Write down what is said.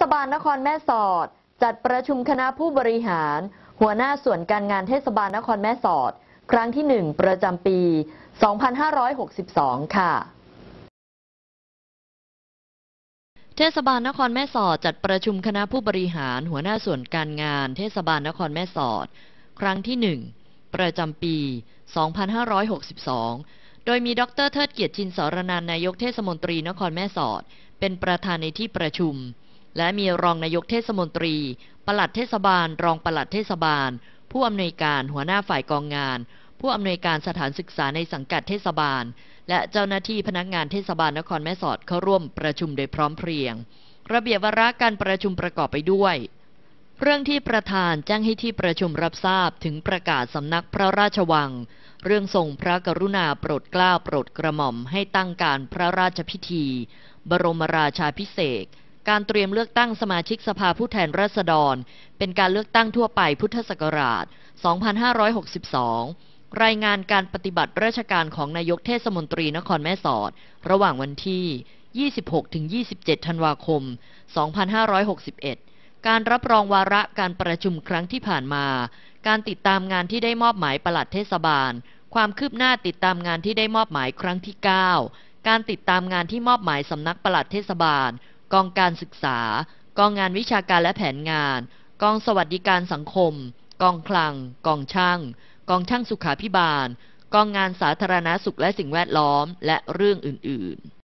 ศบาลนครแม่สอดจัดประชุมคณะผู้บริหาร หัวหน้าส่วนการงานเทศบาลนครแม่สอด ครั้งที่หนึ่งประจำปี 2562 ค่ะ เทศบาลนครแม่สอดจัดประชุมคณะผู้บริหาร หัวหน้าส่วนการงานเทศบาลนครแม่สอด ครั้งที่หนึ่งประจำปี 2562 โดยมีดรเทิดเกียรติชินสรนันนายกเทศมนตรีนครแม่สอด เป็นประธานในที่ประชุมและมีรองนายกเทศมนตรี ปลัดเทศบาลรองปลัดเทศบาล ผู้อำนวยการหัวหน้าฝ่ายกองงาน ผู้อำนวยการสถานศึกษาในสังกัดเทศบาล และเจ้าหน้าที่พนักงานเทศบาลนครแม่สอดเข้าร่วมประชุมโดยพร้อมเพรียง ระเบียบวาระการประชุมประกอบไปด้วย เรื่องที่ประธานแจ้งให้ที่ประชุมรับทราบถึงประกาศสำนักพระราชวัง เรื่องทรงพระกรุณาโปรดเกล้าโปรดกระหม่อม ให้ตั้งการพระราชพิธี บรมราชาพิเศษการเตรียมเลือกตั้งสมาชิกสภาผู้แทนราษฎร เป็นการเลือกตั้งทั่วไปพุทธศักราช 2562 รายงานการปฏิบัติราชการของนายกเทศมนตรีนครแม่สอด ระหว่างวันที่ 26-27 ธันวาคม 2561 การรับรองวาระการประชุมครั้งที่ผ่านมา การติดตามงานที่ได้มอบหมายประหลัดเทศบาล ความคืบหน้าติดตามงานที่ได้มอบหมายครั้งที่ 9 การติดตามงานที่มอบหมายสำนักประหลัดเทศบาลกองการศึกษา กองงานวิชาการและแผนงาน กองสวัสดิการสังคม กองคลัง กองช่าง กองช่างสุขาพิบาล กองงานสาธารณาสุขและสิ่งแวดล้อม และเรื่องอื่นๆ